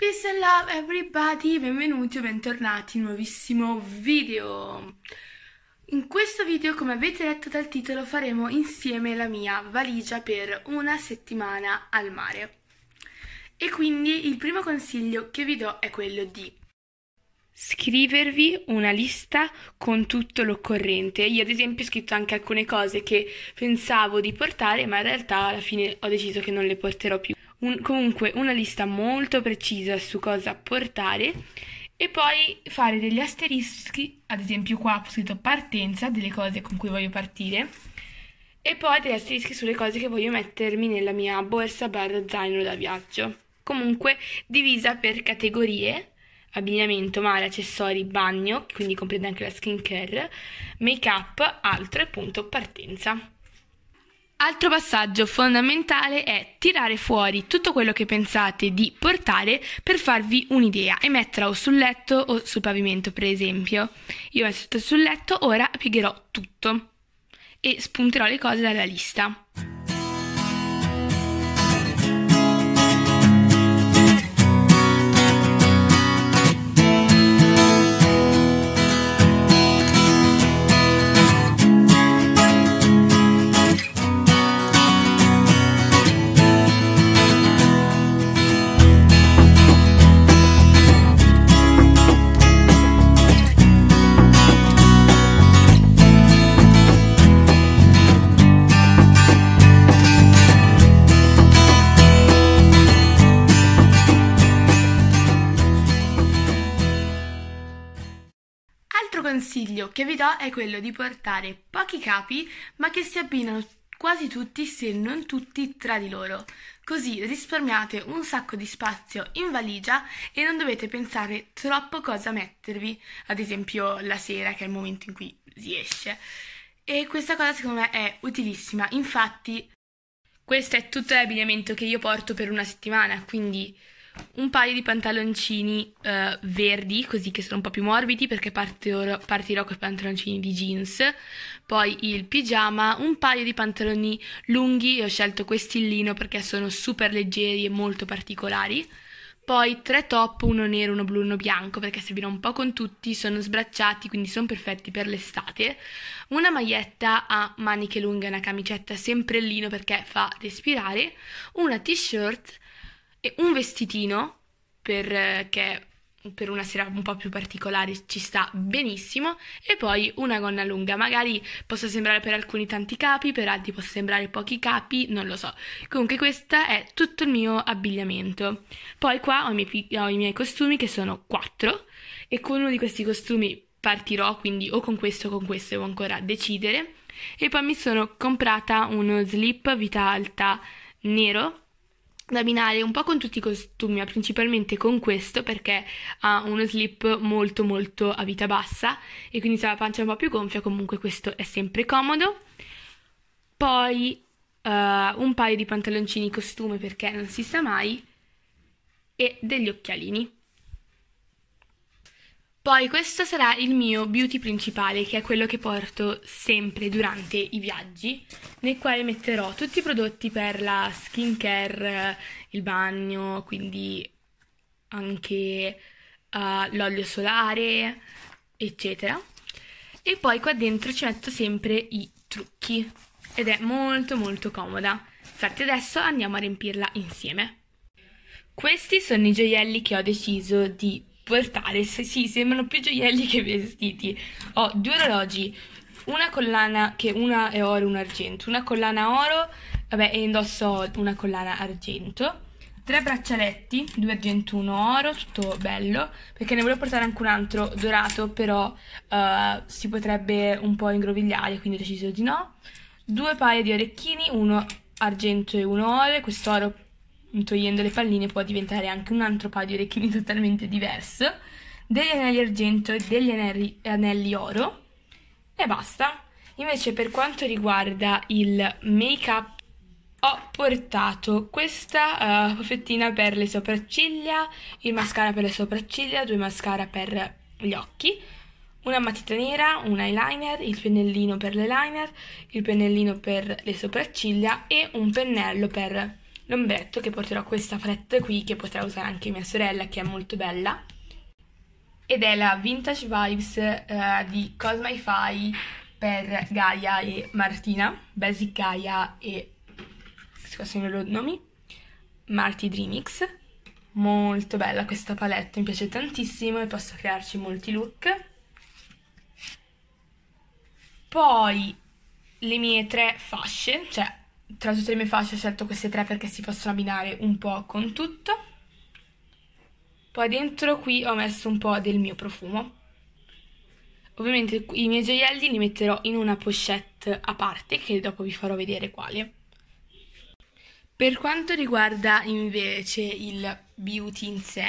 Peace and love everybody, benvenuti o bentornati in un nuovissimo video. In questo video, come avete letto dal titolo, faremo insieme la mia valigia per una settimana al mare. E quindi il primo consiglio che vi do è quello di scrivervi una lista con tutto l'occorrente. Io ad esempio ho scritto anche alcune cose che pensavo di portare, ma in realtà alla fine ho deciso che non le porterò più un, comunque una lista molto precisa su cosa portare e poi fare degli asterischi, ad esempio qua ho scritto partenza, delle cose con cui voglio partire e poi degli asterischi sulle cose che voglio mettermi nella mia borsa barra zaino da viaggio. Comunque divisa per categorie abbigliamento, mare, accessori, bagno, quindi comprende anche la skincare, make up, altro e punto partenza. Altro passaggio fondamentale è tirare fuori tutto quello che pensate di portare per farvi un'idea e metterlo sul letto o sul pavimento, per esempio. Io ho messo sul letto, ora piegherò tutto e spunterò le cose dalla lista. consiglio che vi do è quello di portare pochi capi, ma che si abbinano quasi tutti, se non tutti, tra di loro. Così risparmiate un sacco di spazio in valigia e non dovete pensare troppo cosa mettervi, ad esempio la sera, che è il momento in cui si esce. E questa cosa secondo me è utilissima. Infatti, questo è tutto l'abbigliamento che io porto per una settimana, quindi un paio di pantaloncini eh, verdi, così che sono un po' più morbidi perché partirò, partirò con i pantaloncini di jeans, poi il pigiama, un paio di pantaloni lunghi, ho scelto questi in lino perché sono super leggeri e molto particolari. Poi tre top, uno nero, uno blu, uno bianco, perché servirà un po' con tutti, sono sbracciati, quindi sono perfetti per l'estate. Una maglietta a maniche lunghe, una camicetta sempre in lino perché fa respirare. Una t-shirt e un vestitino perché eh, per una sera un po' più particolare ci sta benissimo e poi una gonna lunga magari possa sembrare per alcuni tanti capi per altri può sembrare pochi capi non lo so comunque questo è tutto il mio abbigliamento poi qua ho i miei, ho i miei costumi che sono quattro e con uno di questi costumi partirò quindi o con questo o con questo devo ancora decidere e poi mi sono comprata uno slip vita alta nero da abbinare un po' con tutti i costumi, ma principalmente con questo perché ha uno slip molto molto a vita bassa e quindi se la pancia è un po' più gonfia comunque questo è sempre comodo. Poi uh, un paio di pantaloncini costume perché non si sa mai e degli occhialini. Poi questo sarà il mio beauty principale, che è quello che porto sempre durante i viaggi, nel quale metterò tutti i prodotti per la skincare, eh, il bagno, quindi anche uh, l'olio solare, eccetera. E poi qua dentro ci metto sempre i trucchi ed è molto molto comoda. Infatti adesso andiamo a riempirla insieme. Questi sono i gioielli che ho deciso di portare. Sì, sembrano più gioielli che vestiti. Ho due orologi, una collana che una è oro e una argento, una collana oro, vabbè, e indosso una collana argento. Tre braccialetti, due argento, uno oro, tutto bello, perché ne volevo portare anche un altro dorato, però uh, si potrebbe un po' ingrovigliare, quindi ho deciso di no. Due paia di orecchini, uno argento e uno oro, quest'oro togliendo le palline può diventare anche un altro paio di orecchini totalmente diverso, degli anelli argento e degli anelli, anelli oro e basta. Invece per quanto riguarda il make up ho portato questa uh, eh, puffettina per le sopracciglia, il mascara per le sopracciglia, due mascara per gli occhi, una matita nera, un eyeliner, il pennellino per l'eyeliner, il pennellino per le sopracciglia e un pennello per l'ombretto che porterò questa fretta qui che potrà usare anche mia sorella che è molto bella ed è la Vintage Vibes uh, di Cosmify per Gaia e Martina, Basic Gaia e scusami i loro nomi, Marty Dreamix. Molto bella questa palette, mi piace tantissimo e posso crearci molti look. Poi le mie tre fasce, cioè tra tutte le mie fasce ho scelto queste tre perché si possono abbinare un po' con tutto. Poi dentro qui ho messo un po' del mio profumo. Ovviamente i miei gioielli li metterò in una pochette a parte che dopo vi farò vedere quali. Per quanto riguarda invece il beauty in sé,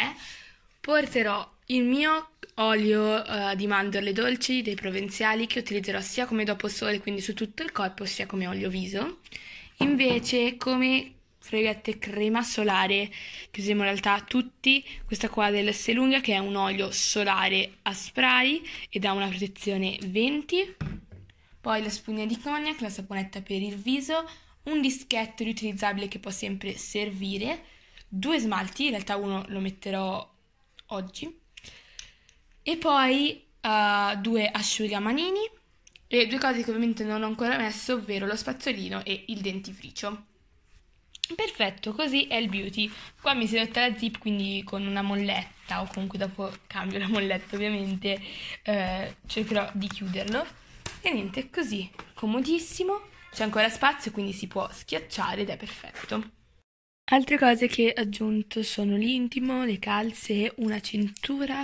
porterò il mio olio uh, di mandorle dolci dei provenziali che utilizzerò sia come doposole, quindi su tutto il corpo, sia come olio viso. Invece come fregate crema solare che usiamo in realtà tutti, questa qua del Selunga che è un olio solare a spray ed ha una protezione 20, poi la spugna di cognac, la saponetta per il viso, un dischetto riutilizzabile che può sempre servire, due smalti, in realtà uno lo metterò oggi, e poi uh, due asciugamanini e due cose che ovviamente non ho ancora messo, ovvero lo spazzolino e il dentifricio. Perfetto, così è il beauty. Qua mi si è rotta la zip, quindi con una molletta o comunque dopo cambio la molletta ovviamente, eh, cercherò di chiuderlo. E niente, così, comodissimo, c'è ancora spazio quindi si può schiacciare ed è perfetto. Altre cose che ho aggiunto sono l'intimo, le calze, una cintura,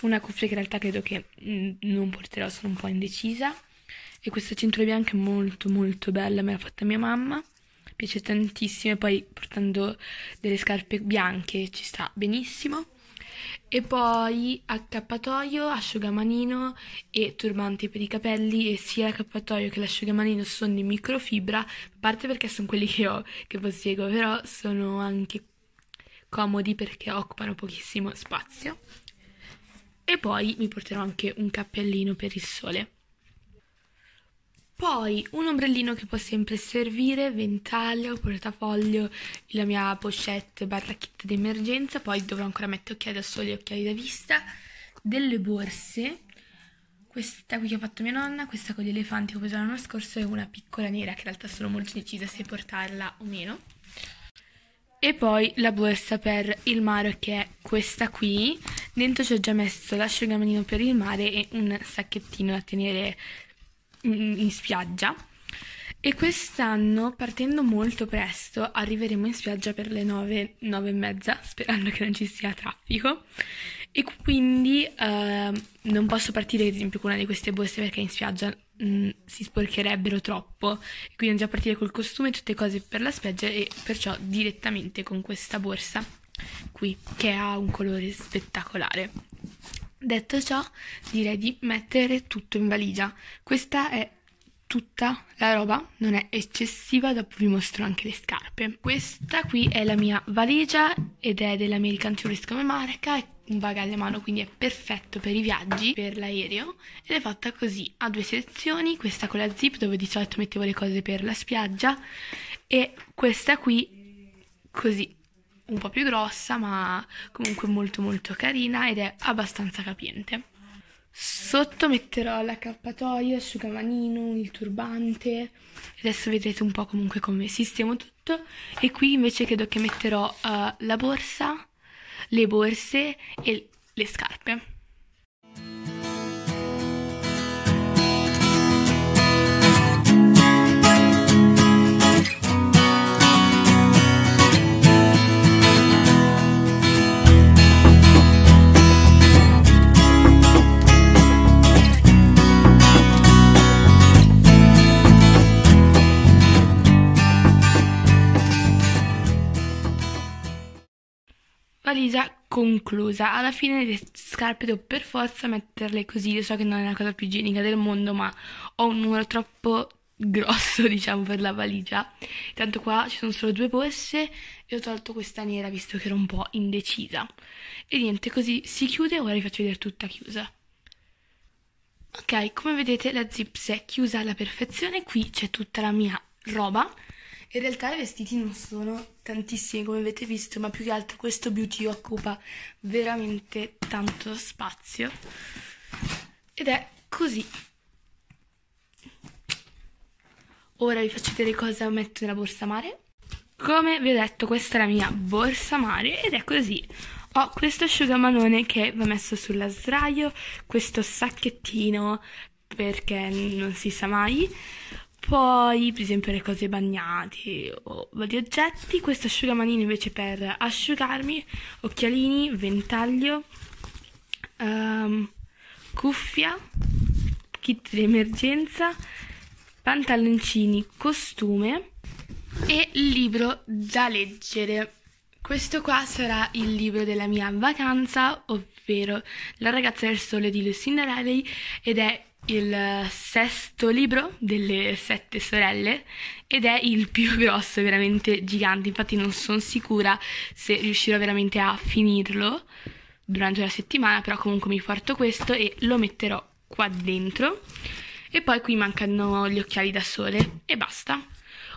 una cuffia che in realtà credo che mm, non porterò, sono un po' indecisa. E questa cintura bianca è molto molto bella, me l'ha fatta mia mamma. piace tantissimo e poi portando delle scarpe bianche ci sta benissimo. E poi accappatoio, asciugamanino e turbante per i capelli e sia l'accappatoio che l'asciugamanino sono in microfibra, a parte perché sono quelli che ho, che possego, però sono anche comodi perché occupano pochissimo spazio. E poi mi porterò anche un cappellino per il sole. Poi un ombrellino che può sempre servire, ventaglio, portafoglio, la mia pochette barra kit d'emergenza, poi dovrò ancora mettere occhiali da sole e occhiali da vista, delle borse, questa qui che ha fatto mia nonna, questa con gli elefanti che ho preso l'anno scorso e una piccola nera che in realtà sono molto decisa se portarla o meno. E poi la borsa per il mare che è questa qui, dentro ci ho già messo l'asciugamanino per il mare e un sacchettino da tenere in spiaggia e quest'anno partendo molto presto arriveremo in spiaggia per le 9, 9 e mezza sperando che non ci sia traffico e quindi eh, non posso partire ad esempio con una di queste borse perché in spiaggia mh, mm, si sporcherebbero troppo quindi già partire col costume e tutte cose per la spiaggia e perciò direttamente con questa borsa qui che ha un colore spettacolare Detto ciò, direi di mettere tutto in valigia. Questa è tutta la roba, non è eccessiva, dopo vi mostro anche le scarpe. Questa qui è la mia valigia ed è dell'American Tourist come marca, è un bagaglio a mano, quindi è perfetto per i viaggi, per l'aereo, ed è fatta così, ha due sezioni, questa con la zip dove di solito mettevo le cose per la spiaggia e questa qui così un po' più grossa ma comunque molto molto carina ed è abbastanza capiente. Sotto metterò l'accappatoio, il sugamanino, il turbante, adesso vedrete un po' comunque come sistemo tutto e qui invece credo che metterò uh, la borsa, le borse e le scarpe. Valigia conclusa. Alla fine le scarpe devo per forza metterle così. Io so che non è la cosa più igienica del mondo, ma ho un numero troppo grosso, diciamo, per la valigia. Tanto qua ci sono solo due borse e ho tolto questa nera visto che ero un po' indecisa. E niente, così si chiude, ora vi faccio vedere tutta chiusa. Ok, come vedete la zip si è chiusa alla perfezione, qui c'è tutta la mia roba in realtà i vestiti non sono tantissimi come avete visto, ma più che altro questo beauty occupa veramente tanto spazio. Ed è così. Ora vi faccio vedere cosa metto nella borsa mare. Come vi ho detto, questa è la mia borsa mare ed è così. Ho questo asciugamanone che va messo sulla sdraio, questo sacchettino perché non si sa mai, poi, per esempio, le cose bagnate o vari oggetti. Questo asciugamanino invece per asciugarmi, occhialini, ventaglio, um, cuffia, kit di emergenza, pantaloncini, costume e libro da leggere. Questo qua sarà il libro della mia vacanza, ovvero La ragazza del sole di Lucinda Riley ed è il sesto libro delle sette sorelle ed è il più grosso, veramente gigante, infatti non sono sicura se riuscirò veramente a finirlo durante la settimana, però comunque mi porto questo e lo metterò qua dentro. E poi qui mancano gli occhiali da sole e basta.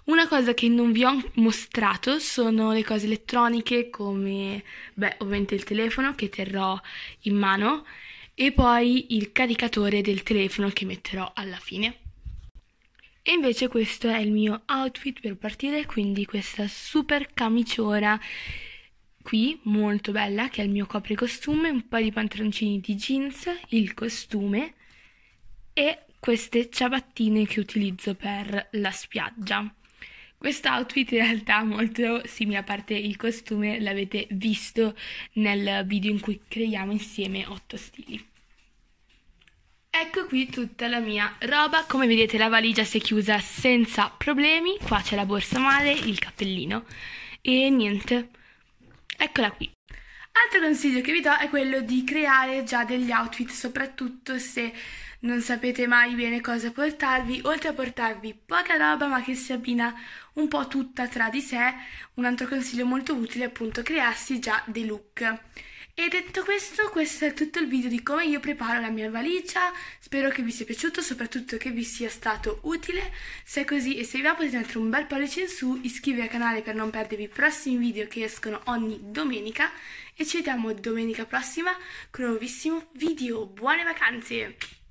Una cosa che non vi ho mostrato sono le cose elettroniche come, beh, ovviamente il telefono che terrò in mano e poi il caricatore del telefono che metterò alla fine. E invece questo è il mio outfit per partire, quindi questa super camiciora qui, molto bella, che è il mio copricostume, un paio di pantaloncini di jeans, il costume e queste ciabattine che utilizzo per la spiaggia. Questo outfit in realtà è molto simile, a parte il costume, l'avete visto nel video in cui creiamo insieme otto stili. Ecco qui tutta la mia roba, come vedete la valigia si è chiusa senza problemi, qua c'è la borsa male, il cappellino e niente, eccola qui. Altro consiglio che vi do è quello di creare già degli outfit, soprattutto se non sapete mai bene cosa portarvi, oltre a portarvi poca roba ma che si abbina un po' tutta tra di sé, un altro consiglio molto utile è appunto crearsi già dei look. E detto questo, questo è tutto il video di come io preparo la mia valigia, spero che vi sia piaciuto, soprattutto che vi sia stato utile, se è così e se vi va potete mettere un bel pollice in su, iscrivervi al canale per non perdervi i prossimi video che escono ogni domenica e ci vediamo domenica prossima con un nuovissimo video, buone vacanze!